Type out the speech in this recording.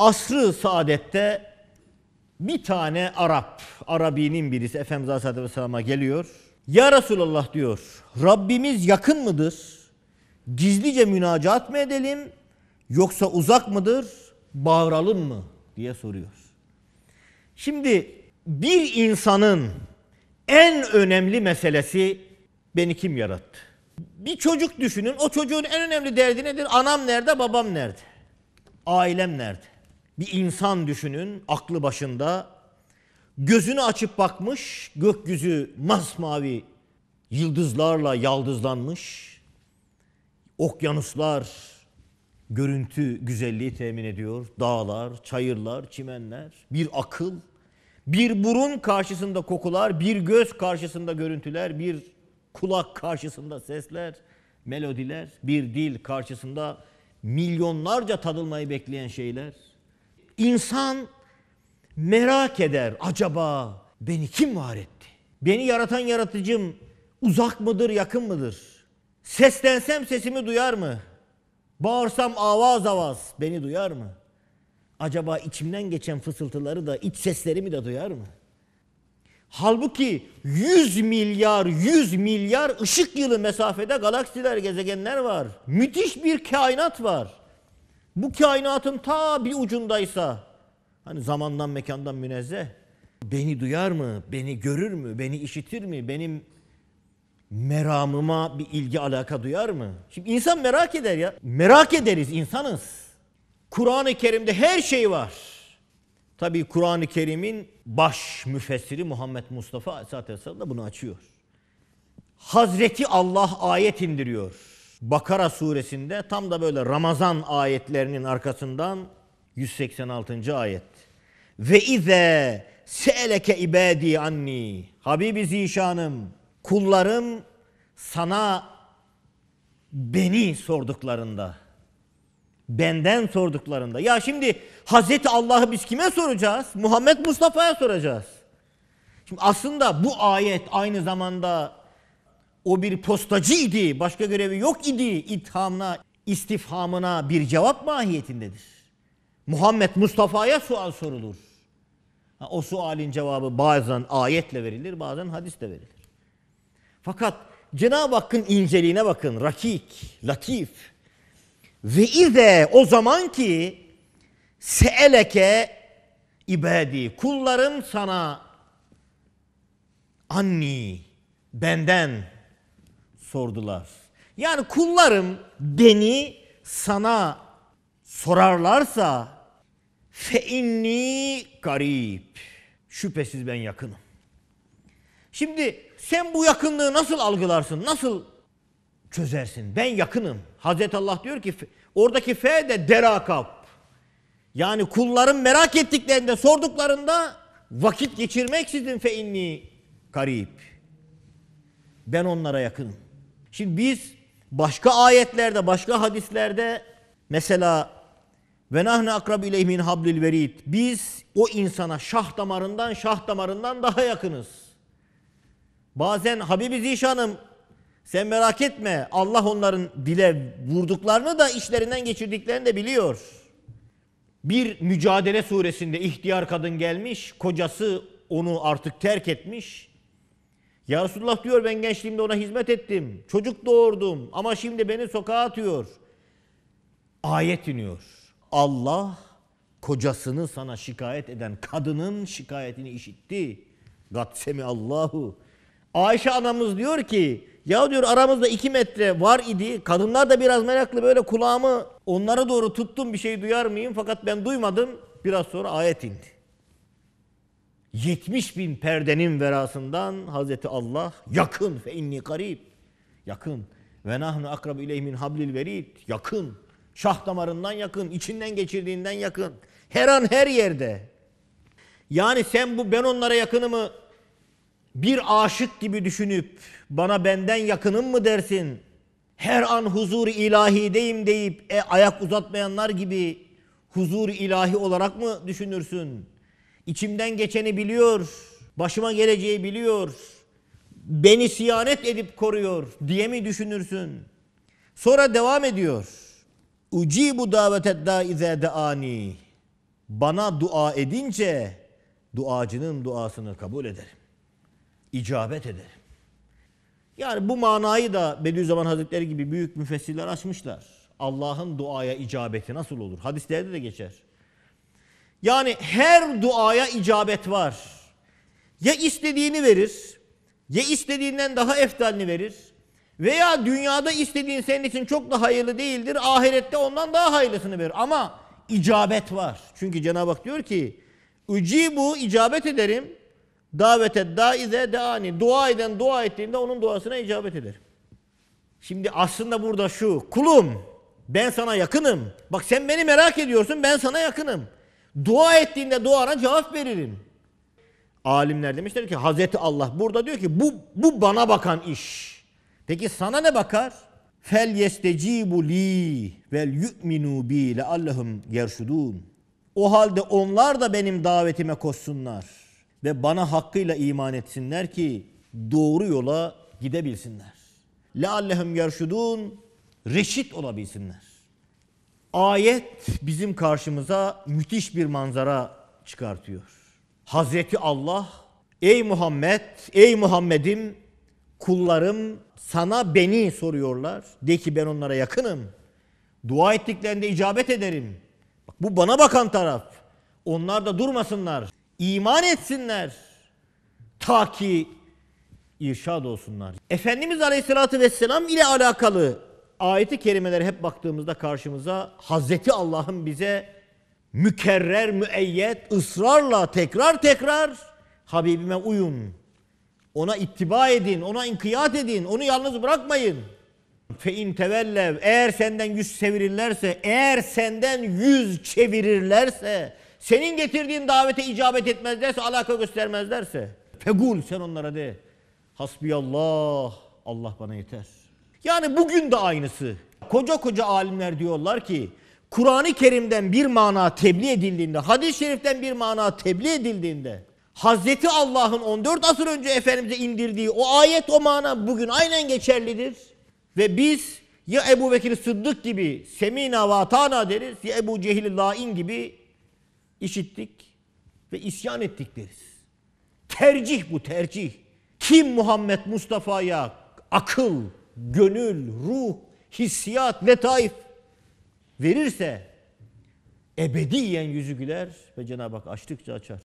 asrı saadette bir tane Arap, Arabinin birisi Efendimiz Aleyhisselatü Vesselam'a geliyor. Ya Resulallah diyor, Rabbimiz yakın mıdır? Gizlice münacat mı edelim? Yoksa uzak mıdır? Bağıralım mı? diye soruyor. Şimdi bir insanın en önemli meselesi beni kim yarattı? Bir çocuk düşünün, o çocuğun en önemli derdi nedir? Anam nerede, babam nerede? Ailem nerede? bir insan düşünün aklı başında gözünü açıp bakmış gökyüzü masmavi yıldızlarla yaldızlanmış okyanuslar görüntü güzelliği temin ediyor. Dağlar, çayırlar, çimenler, bir akıl, bir burun karşısında kokular, bir göz karşısında görüntüler, bir kulak karşısında sesler, melodiler, bir dil karşısında milyonlarca tadılmayı bekleyen şeyler. İnsan merak eder acaba beni kim var etti? Beni yaratan yaratıcım uzak mıdır, yakın mıdır? Seslensem sesimi duyar mı? Bağırsam avaz avaz beni duyar mı? Acaba içimden geçen fısıltıları da iç seslerimi de duyar mı? Halbuki 100 milyar 100 milyar ışık yılı mesafede galaksiler, gezegenler var. Müthiş bir kainat var bu kainatın ta bir ucundaysa hani zamandan mekandan münezzeh beni duyar mı, beni görür mü, beni işitir mi, benim meramıma bir ilgi alaka duyar mı? Şimdi insan merak eder ya. Merak ederiz insanız. Kur'an-ı Kerim'de her şey var. Tabii Kur'an-ı Kerim'in baş müfessiri Muhammed Mustafa Aleyhisselatü Vesselam da bunu açıyor. Hazreti Allah ayet indiriyor. Bakara suresinde tam da böyle Ramazan ayetlerinin arkasından 186. ayet. Ve ize se'leke ibadi anni. Habibi zişanım, kullarım sana beni sorduklarında, benden sorduklarında. Ya şimdi Hazreti Allah'ı biz kime soracağız? Muhammed Mustafa'ya soracağız. Şimdi aslında bu ayet aynı zamanda o bir postacı idi, başka görevi yok idi ithamına, istifhamına bir cevap mahiyetindedir. Muhammed Mustafa'ya sual sorulur. o sualin cevabı bazen ayetle verilir, bazen hadisle verilir. Fakat Cenab-ı Hakk'ın inceliğine bakın. Rakik, latif. Ve ize o zaman ki seeleke ibadi. Kullarım sana anni benden sordular. Yani kullarım beni sana sorarlarsa fe inni garip. Şüphesiz ben yakınım. Şimdi sen bu yakınlığı nasıl algılarsın? Nasıl çözersin? Ben yakınım. Hazreti Allah diyor ki oradaki fe de derakap. Yani kulların merak ettiklerinde, sorduklarında vakit geçirmek sizin fe inni garip. Ben onlara yakınım. Şimdi biz başka ayetlerde, başka hadislerde mesela ve nahne akrab ileyhi min hablil verid. Biz o insana şah damarından, şah damarından daha yakınız. Bazen Habibi Zişan'ım sen merak etme Allah onların dile vurduklarını da işlerinden geçirdiklerini de biliyor. Bir mücadele suresinde ihtiyar kadın gelmiş, kocası onu artık terk etmiş. Ya Resulullah diyor ben gençliğimde ona hizmet ettim. Çocuk doğurdum ama şimdi beni sokağa atıyor. Ayet iniyor. Allah kocasını sana şikayet eden kadının şikayetini işitti. Gatsemi Allahu. Ayşe anamız diyor ki ya diyor aramızda iki metre var idi. Kadınlar da biraz meraklı böyle kulağımı onlara doğru tuttum bir şey duyar mıyım? Fakat ben duymadım. Biraz sonra ayet indi. 70 bin perdenin verasından Hazreti Allah yakın fe inni karib. Yakın. Ve nahnu akrabu ileyh min hablil verid. Yakın. Şah damarından yakın. içinden geçirdiğinden yakın. Her an her yerde. Yani sen bu ben onlara yakınımı bir aşık gibi düşünüp bana benden yakınım mı dersin? Her an huzur ilahideyim deyip e, ayak uzatmayanlar gibi huzur ilahi olarak mı düşünürsün? İçimden geçeni biliyor. Başıma geleceği biliyor. Beni siyanet edip koruyor diye mi düşünürsün? Sonra devam ediyor. Uci bu davete daize ani. Bana dua edince duacının duasını kabul ederim. İcabet ederim. Yani bu manayı da Bediüzzaman Hazretleri gibi büyük müfessirler açmışlar. Allah'ın duaya icabeti nasıl olur? Hadislerde de geçer. Yani her duaya icabet var. Ya istediğini verir, ya istediğinden daha eftalini verir veya dünyada istediğin senin için çok da hayırlı değildir, ahirette ondan daha hayırlısını verir. Ama icabet var. Çünkü Cenab-ı Hak diyor ki, bu icabet ederim, davete daize deani, dua eden dua ettiğinde onun duasına icabet eder. Şimdi aslında burada şu, kulum ben sana yakınım. Bak sen beni merak ediyorsun, ben sana yakınım. Dua ettiğinde duana cevap veririm. Alimler demişler ki Hazreti Allah burada diyor ki bu, bu bana bakan iş. Peki sana ne bakar? Fel yestecibu li vel yu'minu bi leallehum yerşudun. O halde onlar da benim davetime koşsunlar ve bana hakkıyla iman etsinler ki doğru yola gidebilsinler. Leallehum yerşudun reşit olabilsinler. Ayet bizim karşımıza müthiş bir manzara çıkartıyor. Hazreti Allah, ey Muhammed, ey Muhammed'im, kullarım sana beni soruyorlar. De ki ben onlara yakınım. Dua ettiklerinde icabet ederim. Bak, bu bana bakan taraf. Onlar da durmasınlar. İman etsinler. Ta ki irşad olsunlar. Efendimiz Aleyhisselatü Vesselam ile alakalı ayeti kerimelere hep baktığımızda karşımıza Hazreti Allah'ın bize mükerrer, müeyyet, ısrarla tekrar tekrar Habibime uyun. Ona ittiba edin, ona inkiyat edin, onu yalnız bırakmayın. Fe in tevellev, eğer senden yüz çevirirlerse, eğer senden yüz çevirirlerse, senin getirdiğin davete icabet etmezlerse, alaka göstermezlerse, fegul sen onlara de. Hasbiyallah, Allah bana yeter. Yani bugün de aynısı. Koca koca alimler diyorlar ki Kur'an-ı Kerim'den bir mana tebliğ edildiğinde, hadis-i şeriften bir mana tebliğ edildiğinde Hazreti Allah'ın 14 asır önce Efendimiz'e indirdiği o ayet o mana bugün aynen geçerlidir. Ve biz ya Ebu Bekir Sıddık gibi semina ve atana deriz ya Ebu Cehil lain gibi işittik ve isyan ettik deriz. Tercih bu tercih. Kim Muhammed Mustafa'ya akıl, gönül, ruh, hissiyat, letaif verirse ebediyen yüzü güler ve Cenab-ı Hak açtıkça açar.